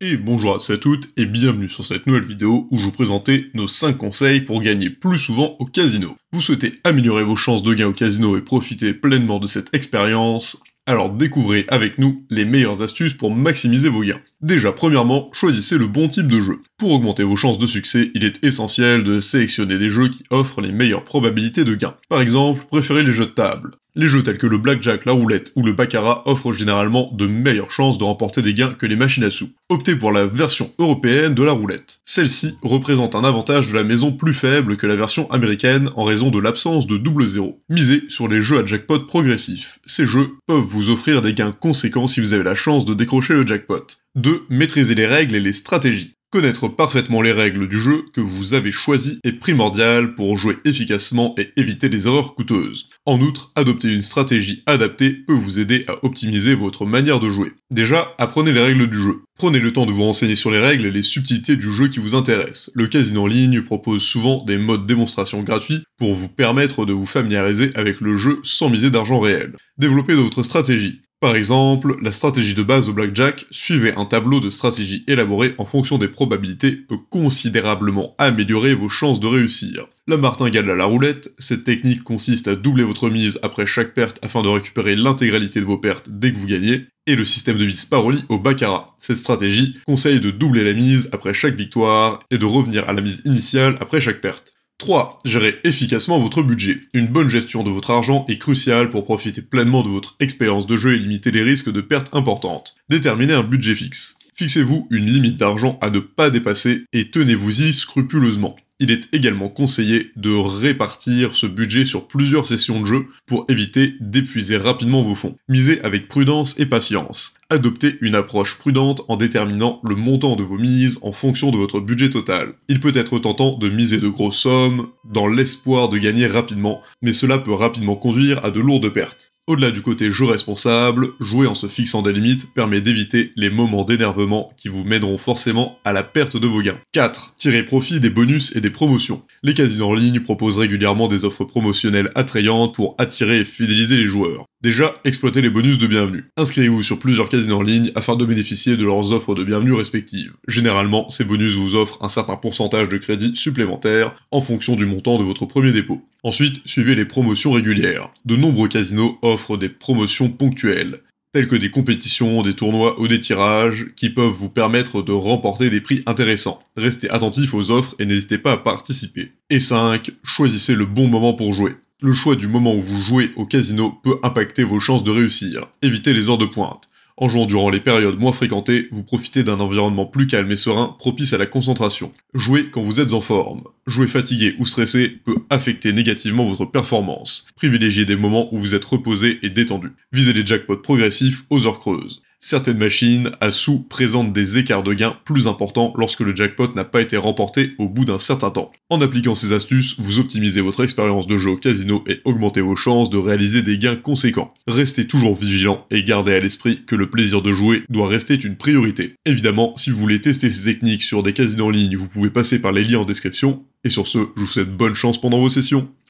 Et bonjour à tous et toutes, et bienvenue sur cette nouvelle vidéo où je vous présentais nos 5 conseils pour gagner plus souvent au casino. Vous souhaitez améliorer vos chances de gain au casino et profiter pleinement de cette expérience alors découvrez avec nous les meilleures astuces pour maximiser vos gains. Déjà, premièrement, choisissez le bon type de jeu. Pour augmenter vos chances de succès, il est essentiel de sélectionner des jeux qui offrent les meilleures probabilités de gain. Par exemple, préférez les jeux de table. Les jeux tels que le blackjack, la roulette ou le baccarat offrent généralement de meilleures chances de remporter des gains que les machines à sous. Optez pour la version européenne de la roulette. Celle-ci représente un avantage de la maison plus faible que la version américaine en raison de l'absence de double zéro. Misez sur les jeux à jackpot progressif. Ces jeux peuvent vous offrir des gains conséquents si vous avez la chance de décrocher le jackpot. 2. Maîtriser les règles et les stratégies. Connaître parfaitement les règles du jeu que vous avez choisi est primordial pour jouer efficacement et éviter les erreurs coûteuses. En outre, adopter une stratégie adaptée peut vous aider à optimiser votre manière de jouer. Déjà, apprenez les règles du jeu. Prenez le temps de vous renseigner sur les règles et les subtilités du jeu qui vous intéresse. Le casino en ligne propose souvent des modes démonstration gratuits pour vous permettre de vous familiariser avec le jeu sans miser d'argent réel. Développez votre stratégie. Par exemple, la stratégie de base au blackjack suivait un tableau de stratégies élaborées en fonction des probabilités peut considérablement améliorer vos chances de réussir. La martingale à la roulette, cette technique consiste à doubler votre mise après chaque perte afin de récupérer l'intégralité de vos pertes dès que vous gagnez, et le système de mise paroli au baccarat. Cette stratégie conseille de doubler la mise après chaque victoire et de revenir à la mise initiale après chaque perte. 3. gérer efficacement votre budget. Une bonne gestion de votre argent est cruciale pour profiter pleinement de votre expérience de jeu et limiter les risques de pertes importantes. Déterminez un budget fixe. Fixez-vous une limite d'argent à ne pas dépasser et tenez-vous-y scrupuleusement. Il est également conseillé de répartir ce budget sur plusieurs sessions de jeu pour éviter d'épuiser rapidement vos fonds. Misez avec prudence et patience. Adoptez une approche prudente en déterminant le montant de vos mises en fonction de votre budget total. Il peut être tentant de miser de grosses sommes dans l'espoir de gagner rapidement, mais cela peut rapidement conduire à de lourdes pertes. Au-delà du côté jeu responsable, jouer en se fixant des limites permet d'éviter les moments d'énervement qui vous mèneront forcément à la perte de vos gains. 4. Tirer profit des bonus et des promotions. Les casinos en ligne proposent régulièrement des offres promotionnelles attrayantes pour attirer et fidéliser les joueurs. Déjà, exploitez les bonus de bienvenue. Inscrivez-vous sur plusieurs casinos en ligne afin de bénéficier de leurs offres de bienvenue respectives. Généralement, ces bonus vous offrent un certain pourcentage de crédit supplémentaire en fonction du montant de votre premier dépôt. Ensuite, suivez les promotions régulières. De nombreux casinos offrent des promotions ponctuelles, telles que des compétitions, des tournois ou des tirages, qui peuvent vous permettre de remporter des prix intéressants. Restez attentif aux offres et n'hésitez pas à participer. Et 5. Choisissez le bon moment pour jouer. Le choix du moment où vous jouez au casino peut impacter vos chances de réussir. Évitez les heures de pointe. En jouant durant les périodes moins fréquentées, vous profitez d'un environnement plus calme et serein, propice à la concentration. Jouez quand vous êtes en forme. Jouer fatigué ou stressé peut affecter négativement votre performance. Privilégiez des moments où vous êtes reposé et détendu. Visez les jackpots progressifs aux heures creuses certaines machines à sous présentent des écarts de gains plus importants lorsque le jackpot n'a pas été remporté au bout d'un certain temps. En appliquant ces astuces, vous optimisez votre expérience de jeu au casino et augmentez vos chances de réaliser des gains conséquents. Restez toujours vigilant et gardez à l'esprit que le plaisir de jouer doit rester une priorité. Évidemment, si vous voulez tester ces techniques sur des casinos en ligne, vous pouvez passer par les liens en description. Et sur ce, je vous souhaite bonne chance pendant vos sessions.